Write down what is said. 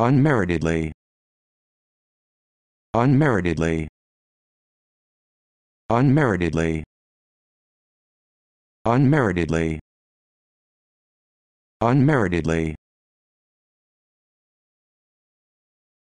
unmeritedly unmeritedly unmeritedly unmeritedly unmeritedly